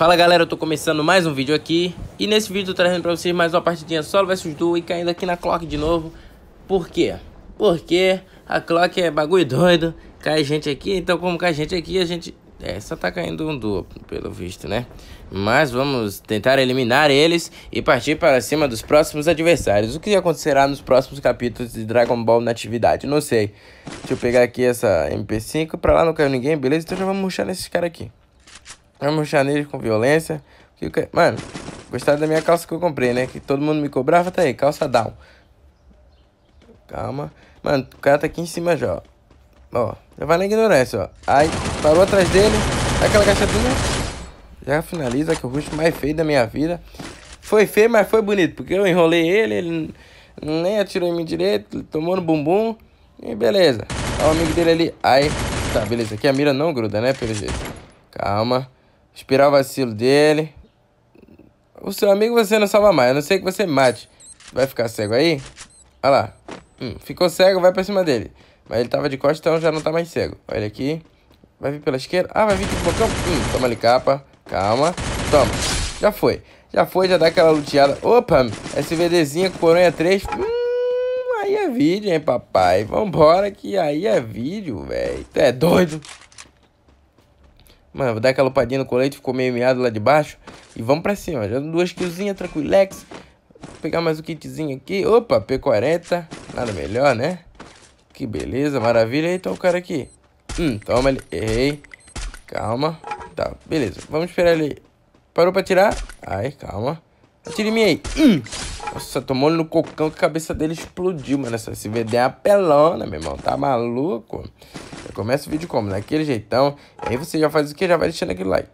Fala galera, eu tô começando mais um vídeo aqui E nesse vídeo eu tô trazendo pra vocês mais uma partidinha solo versus duo E caindo aqui na clock de novo Por quê? Porque a clock é bagulho doido Cai gente aqui, então como cai gente aqui a gente... É, só tá caindo um duo, pelo visto, né? Mas vamos tentar eliminar eles e partir para cima dos próximos adversários O que acontecerá nos próximos capítulos de Dragon Ball Natividade? Não sei Deixa eu pegar aqui essa MP5 Pra lá não caiu ninguém, beleza? Então já vamos murchar nesses caras aqui Vamos ruxar nele com violência. Mano, gostaram da minha calça que eu comprei, né? Que todo mundo me cobrava, tá aí, calça down. Calma. Mano, o cara tá aqui em cima já, ó. Ó, já vai na ignorância, ó. Aí, parou atrás dele, aquela cachadinha. Já finaliza, que o rush mais feio da minha vida. Foi feio, mas foi bonito, porque eu enrolei ele, ele nem atirou em mim direito, tomou no bumbum. E beleza. Ó o amigo dele ali. Aí, tá, beleza. Aqui a mira não gruda, né, pelo jeito. Calma. Esperar o vacilo dele. O seu amigo você não salva mais, a não ser que você mate. Vai ficar cego aí? Olha lá. Hum, ficou cego, vai pra cima dele. Mas ele tava de costas, então já não tá mais cego. Olha ele aqui. Vai vir pela esquerda. Ah, vai vir de bocão. Hum, toma ali capa. Calma. Toma. Já foi. Já foi, já dá aquela luteada. Opa, SVDzinha com coronha 3. Hum, aí é vídeo, hein, papai. Vambora que aí é vídeo, velho. Tu é doido? Mano, dá aquela lupadinha no colete, ficou meio meado lá de baixo. E vamos pra cima. Já duas killzinhas, tranquilex. Vou pegar mais um kitzinho aqui. Opa, P40. Nada melhor, né? Que beleza, maravilha. Eita, o cara aqui. Hum, toma ali. Errei. Calma. Tá, beleza. Vamos esperar ele. Parou pra tirar. Ai, calma. Atira em mim aí. Hum. Nossa, tomou no cocão que a cabeça dele explodiu, mano. Essa cvd é pelona meu irmão. Tá maluco? Já começa o vídeo como? Daquele né? jeitão. aí você já faz o que? Já vai deixando aquele like.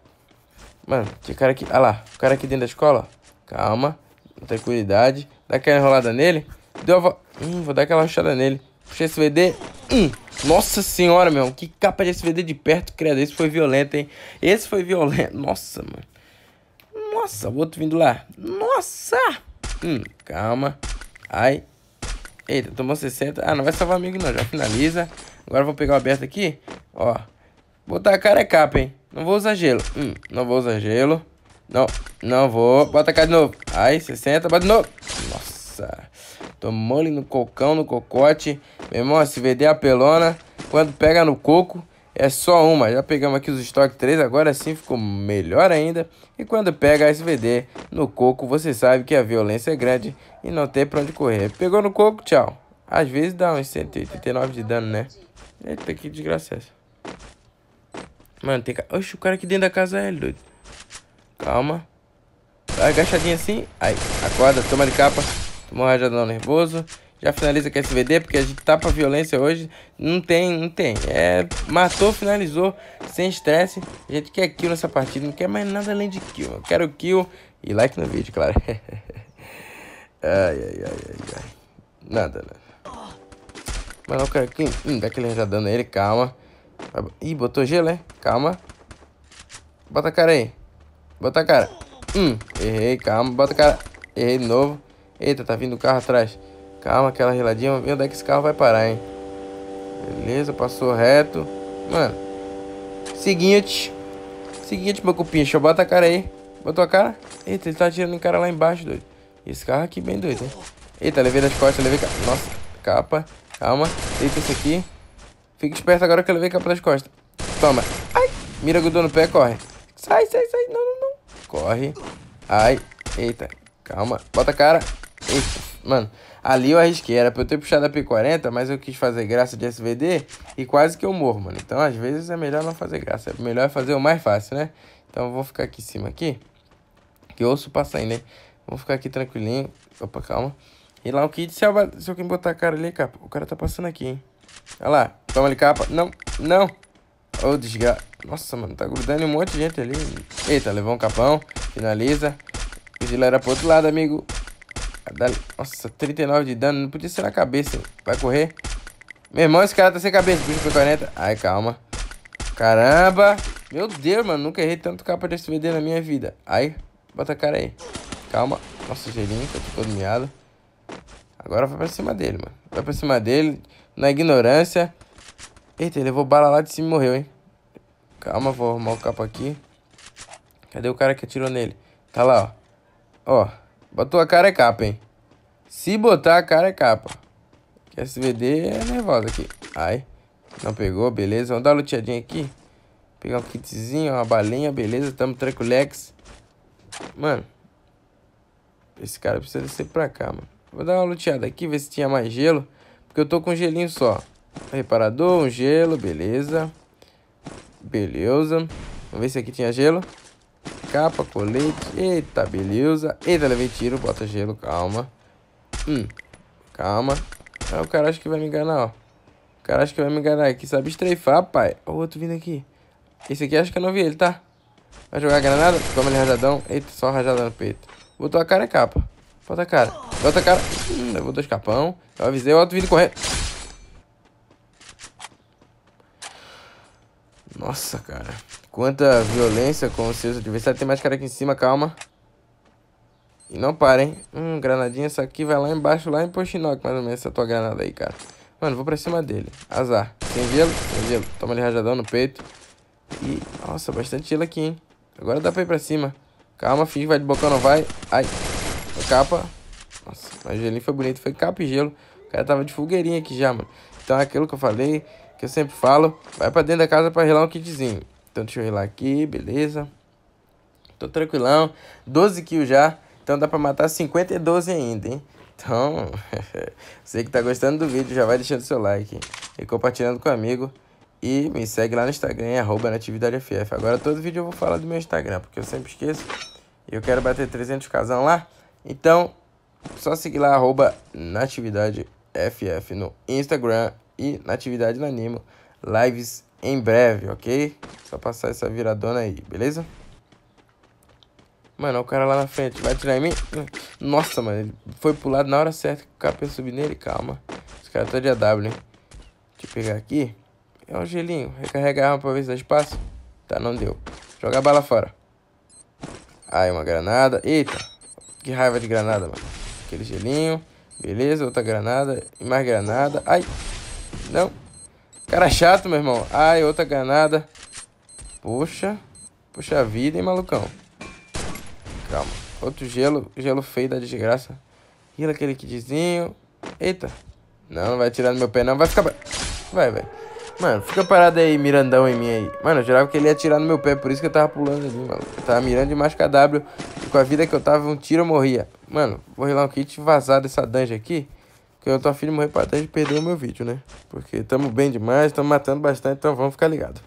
Mano, que cara aqui. Ah lá, o cara aqui dentro da escola. Ó. Calma. Tranquilidade. Dá aquela enrolada nele. Deu a vo... Hum, vou dar aquela rochada nele. Puxa esse VD. Hum. Nossa senhora, meu. Que capa de SVD de perto, credo. Esse foi violento, hein? Esse foi violento. Nossa, mano. Nossa, o outro vindo lá. Nossa! Hum, calma. Ai. Eita, tomou 60. Ah, não vai salvar amigo não. Já finaliza. Agora vou pegar o aberto aqui, ó. Botar a cara é capa, hein? Não vou usar gelo. Hum, não vou usar gelo. Não, não vou. Bota cá de novo. Aí, 60, bota de novo. Nossa. Tomou-lhe no cocão, no cocote. Meu irmão, se vender é a pelona, quando pega no coco, é só uma. Já pegamos aqui os estoques 3, agora sim ficou melhor ainda. E quando pega a SVD no coco, você sabe que a violência é grande e não tem pra onde correr. Pegou no coco, tchau. Às vezes dá uns 189 de dano, né? É, Eita, que desgraça é essa? Mano, tem... cara. Oxe, o cara aqui dentro da casa é ele, doido. Calma. Vai agachadinho assim. Aí, acorda, toma de capa. Toma um rajadão nervoso. Já finaliza com SVD, porque a gente tá pra violência hoje. Não tem, não tem. É, matou, finalizou, sem estresse. A gente quer kill nessa partida, não quer mais nada além de kill. Eu quero kill e like no vídeo, claro. ai, ai, ai, ai, ai. Nada, nada. Vai lá o cara. Hum, dá aquele dando nele, calma. Ih, botou gelo, é? Calma. Bota a cara aí. Bota a cara. Hum, errei, calma. Bota a cara. Errei de novo. Eita, tá vindo o carro atrás. Calma, aquela reladinha. ver onde é que esse carro vai parar, hein? Beleza, passou reto. Mano. Seguinte. Seguinte, meu cupinha. Deixa a cara aí. Botou a cara. Eita, ele tá atirando em cara lá embaixo, doido. Esse carro aqui é bem doido, hein? Eita, levei nas costas, levei... Nossa, capa. Calma. Deita esse aqui. Fica esperto agora que ele vem cá pelas costas. Toma. Ai. Mira grudou no pé, corre. Sai, sai, sai. Não, não, não. Corre. Ai. Eita. Calma. Bota a cara. Eita. Mano, ali eu arrisquei. Era pra eu ter puxado a P40, mas eu quis fazer graça de SVD e quase que eu morro, mano. Então, às vezes, é melhor não fazer graça. É melhor fazer o mais fácil, né? Então, eu vou ficar aqui em cima aqui. Que osso passa ainda, hein? Né? Vou ficar aqui tranquilinho. Opa, calma. E lá o kit, se, alguém botar a cara ali, capa. O cara tá passando aqui, hein. Olha lá. Toma ali, capa. Não, não. Ô, oh, Nossa, mano, tá grudando um monte de gente ali. Eita, levou um capão. Finaliza. Fuzila era pro outro lado, amigo. Nossa, 39 de dano. Não podia ser na cabeça. Vai correr. Meu irmão, esse cara tá sem cabeça. Puxa pra 40. Ai, calma. Caramba. Meu Deus, mano. Nunca errei tanto capa de SVD na minha vida. Ai, bota a cara aí. Calma. Nossa, gelinho. Tá todo miado. Agora vai pra cima dele, mano. Vai pra cima dele, na ignorância. Eita, ele levou bala lá de cima e morreu, hein? Calma, vou arrumar o capo aqui. Cadê o cara que atirou nele? Tá lá, ó. Ó, botou a cara é capa, hein? Se botar a cara é capa. Que SVD é nervosa aqui. Ai, não pegou, beleza. Vamos dar uma luteadinha aqui. Pegar um kitzinho, uma balinha, beleza. Tamo Lex. Mano, esse cara precisa descer pra cá, mano. Vou dar uma luteada aqui, ver se tinha mais gelo. Porque eu tô com um gelinho só. Reparador, um gelo, beleza. Beleza. Vamos ver se aqui tinha gelo. Capa, colete. Eita, beleza. Eita, levei tiro. Bota gelo, calma. Hum, calma. Ah, o cara acha que vai me enganar, ó. O cara acha que vai me enganar aqui. Sabe estreifar, pai. O outro vindo aqui. Esse aqui acho que eu não vi ele, tá? Vai jogar granada? Toma ele rajadão. Eita, só rajada no peito. Botou a cara e capa. Bota a cara. Outra cara. Hum, levou dois capão. Eu avisei o outro vindo correr. Nossa, cara. Quanta violência com os seus adversários. Tem mais cara aqui em cima, calma. E não para, hein? Hum, granadinha, essa aqui vai lá embaixo, lá em Pochinoc, mais ou menos, essa tua granada aí, cara. Mano, vou pra cima dele. Azar. Tem gelo? Tem gelo. Toma de rajadão no peito. E, nossa, bastante gelo aqui, hein? Agora dá pra ir pra cima. Calma, Fizz, vai de bocão, não vai. Ai. Capa. Nossa, mas o gelinho foi bonito, foi capa e gelo. O cara tava de fogueirinha aqui já, mano. Então é aquilo que eu falei, que eu sempre falo. Vai pra dentro da casa pra relar um kitzinho. Então deixa eu relar aqui, beleza. Tô tranquilão. 12 kills já. Então dá pra matar 50 e 12 ainda, hein? Então, você que tá gostando do vídeo, já vai deixando seu like e compartilhando com amigo. E me segue lá no Instagram, arroba natividadeff. Agora todo vídeo eu vou falar do meu Instagram, porque eu sempre esqueço. E eu quero bater 300 casão lá. Então, só seguir lá, arroba natividadeff no Instagram e natividade na Lives em breve, ok? Só passar essa viradona aí, beleza? Mano, o cara lá na frente vai tirar em mim. Nossa, mano, ele foi pro lado na hora certa que o capeta subir nele. Calma. Esse cara tá de AW, hein? Deixa eu pegar aqui. É um gelinho. Recarregar a arma pra ver se dá espaço. Tá, não deu. Joga a bala fora. Aí, uma granada. Eita. Que raiva de granada, mano. Aquele gelinho. Beleza, outra granada. E mais granada. Ai. Não. Cara chato, meu irmão. Ai, outra granada. Poxa. Puxa vida, hein, malucão. Calma. Outro gelo. Gelo feio da desgraça. E aquele kitzinho. Eita. Não, não vai tirar no meu pé, não. Vai ficar... Vai, vai. Mano, fica parado aí, mirandão em mim aí. Mano, eu jurava que ele ia tirar no meu pé, por isso que eu tava pulando ali, mano. Eu tava mirando demais KW com a vida que eu tava, um tiro eu morria. Mano, vou relar um kit e vazar dessa dungeon aqui. Que eu tô afim de morrer pra dungeon e perder o meu vídeo, né? Porque tamo bem demais, tamo matando bastante, então vamos ficar ligado.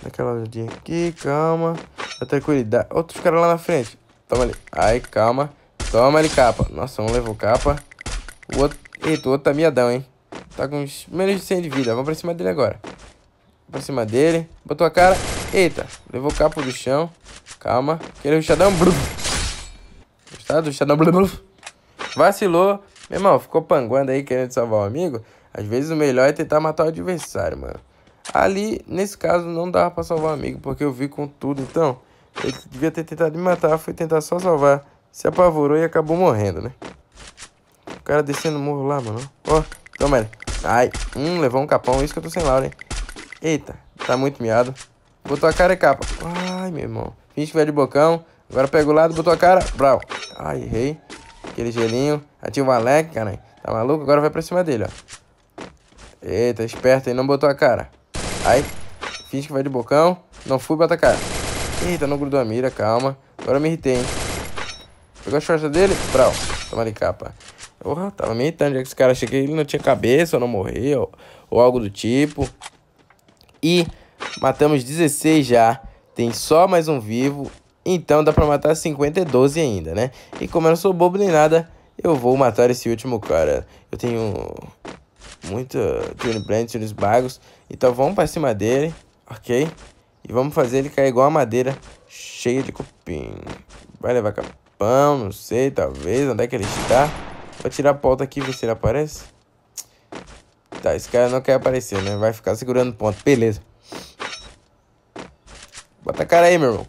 naquela olhadinha aqui, calma. A tranquilidade. Outros caras lá na frente. Toma ali. Ai, calma. Toma ali, capa. Nossa, um levou capa. O outro... Eita, o outro tá miadão, hein? Tá com uns menos de 100 de vida. Vamos pra cima dele agora. Pra cima dele. Botou a cara. Eita, levou o capo do chão. Calma. querendo o chadão. Gostado? O chadão. Vacilou. Meu irmão, ficou panguando aí querendo salvar o amigo. Às vezes o melhor é tentar matar o adversário, mano. Ali, nesse caso, não dava pra salvar o amigo, porque eu vi com tudo. Então, ele devia ter tentado me matar, foi tentar só salvar. Se apavorou e acabou morrendo, né? O cara descendo o morro lá, mano. Ó, oh, toma ele. Ai, hum, levou um capão. Isso que eu tô sem laura, hein? Eita, tá muito miado. Botou a cara e capa. Ai, meu irmão. Finge que vai de bocão. Agora pega o lado, botou a cara. Brau. Ai, errei. Aquele gelinho. Ativa o Alec, caralho. Tá maluco? Agora vai pra cima dele, ó. Eita, esperto aí. Não botou a cara. Ai. Finge que vai de bocão. Não fui, bota a cara. Eita, não grudou a mira. Calma. Agora eu me irritei, hein. Pegou a shorta dele. Brau. Toma de capa. Porra, tava me irritando. Já que esse cara achei que ele não tinha cabeça ou não morreu. Ou algo do tipo. E... Matamos 16 já. Tem só mais um vivo. Então dá pra matar 50 e 12 ainda, né? E como eu não sou bobo nem nada, eu vou matar esse último cara. Eu tenho muito Tune Brand, Tunes Bagos. Então vamos pra cima dele, ok? E vamos fazer ele cair igual a madeira cheia de cupim. Vai levar capão, não sei, talvez. Onde é que ele está? Vou tirar a pauta aqui, ver se ele aparece. Tá, esse cara não quer aparecer, né? Vai ficar segurando ponto. Beleza. Bota a cara aí, meu irmão.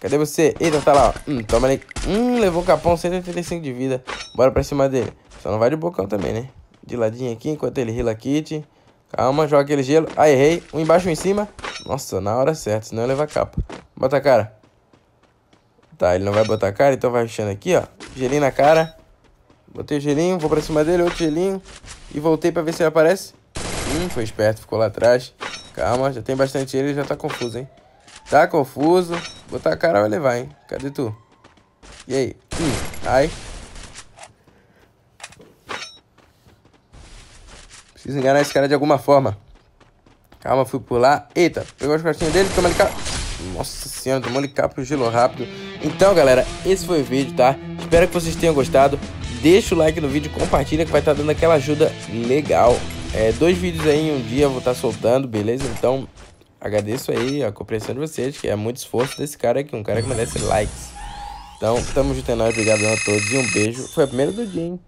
Cadê você? Eita, tá lá, ó. Hum, toma ali. Hum, levou o capão, 185 de vida. Bora pra cima dele. Só não vai de bocão também, né? De ladinho aqui, enquanto ele rila kit. Calma, joga aquele gelo. Ah, errei. Um embaixo, um em cima. Nossa, na hora certa, senão eu levo a capa. Bota a cara. Tá, ele não vai botar a cara, então vai achando aqui, ó. Gelinho na cara. Botei o gelinho, vou pra cima dele, outro gelinho. E voltei pra ver se ele aparece. Hum, foi esperto, ficou lá atrás. Calma, já tem bastante ele, já tá confuso, hein? Tá confuso. Botar a cara vai levar, hein? Cadê tu? E aí? Hum, ai. Preciso enganar esse cara de alguma forma. Calma, fui pular Eita, pegou as costinhas dele, toma ele cá. Nossa senhora, tomou ele cá pro gelo rápido. Então, galera, esse foi o vídeo, tá? Espero que vocês tenham gostado. Deixa o like no vídeo, compartilha que vai estar tá dando aquela ajuda legal. É, dois vídeos aí em um dia eu vou estar tá soltando, beleza? Então, agradeço aí a compreensão de vocês, que é muito esforço desse cara aqui, um cara que merece likes. Então, tamo junto é nóis, obrigado a todos e um beijo. Foi a primeira do dia, hein?